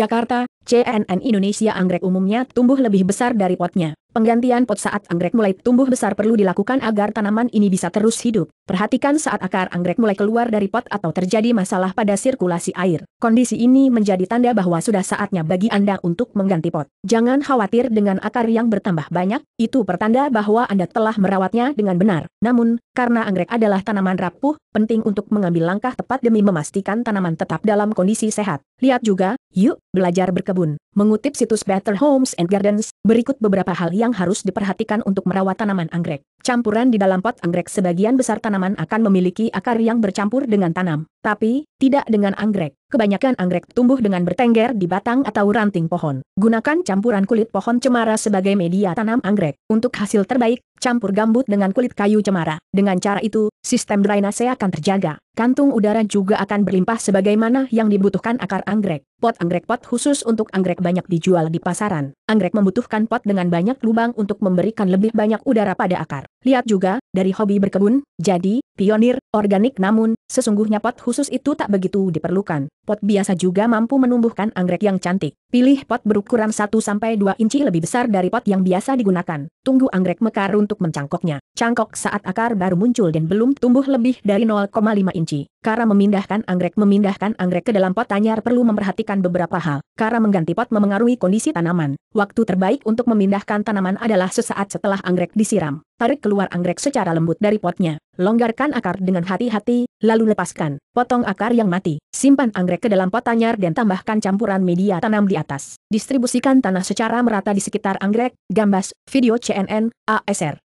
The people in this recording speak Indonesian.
Jakarta, CNN Indonesia anggrek umumnya tumbuh lebih besar dari potnya. Penggantian pot saat anggrek mulai tumbuh besar perlu dilakukan agar tanaman ini bisa terus hidup. Perhatikan saat akar anggrek mulai keluar dari pot atau terjadi masalah pada sirkulasi air. Kondisi ini menjadi tanda bahwa sudah saatnya bagi Anda untuk mengganti pot. Jangan khawatir dengan akar yang bertambah banyak, itu pertanda bahwa Anda telah merawatnya dengan benar. Namun, karena anggrek adalah tanaman rapuh, penting untuk mengambil langkah tepat demi memastikan tanaman tetap dalam kondisi sehat. Lihat juga, Yuk, belajar berkebun. Mengutip situs Better Homes and Gardens, berikut beberapa hal yang harus diperhatikan untuk merawat tanaman anggrek. Campuran di dalam pot anggrek sebagian besar tanaman akan memiliki akar yang bercampur dengan tanam, tapi tidak dengan anggrek. Kebanyakan anggrek tumbuh dengan bertengger di batang atau ranting pohon. Gunakan campuran kulit pohon cemara sebagai media tanam anggrek. Untuk hasil terbaik, campur gambut dengan kulit kayu cemara. Dengan cara itu, sistem drainase akan terjaga. Kantung udara juga akan berlimpah sebagaimana yang dibutuhkan akar anggrek. Pot anggrek pot khusus untuk anggrek banyak dijual di pasaran. Anggrek membutuhkan pot dengan banyak lubang untuk memberikan lebih banyak udara pada akar. Lihat juga, dari hobi berkebun, jadi, pionir, organik namun, sesungguhnya pot khusus itu tak begitu diperlukan. Pot biasa juga mampu menumbuhkan anggrek yang cantik. Pilih pot berukuran 1-2 inci lebih besar dari pot yang biasa digunakan. Tunggu anggrek mekar untuk mencangkoknya. Cangkok saat akar baru muncul dan belum tumbuh lebih dari 0,5 inci. Cara memindahkan anggrek Memindahkan anggrek ke dalam pot tanyar perlu memperhatikan beberapa hal. Cara mengganti pot memengaruhi kondisi tanaman. Waktu terbaik untuk memindahkan tanaman adalah sesaat setelah anggrek disiram tarik keluar anggrek secara lembut dari potnya, longgarkan akar dengan hati-hati, lalu lepaskan, potong akar yang mati, simpan anggrek ke dalam pot tanyar dan tambahkan campuran media tanam di atas. Distribusikan tanah secara merata di sekitar anggrek, gambas, video CNN, ASR.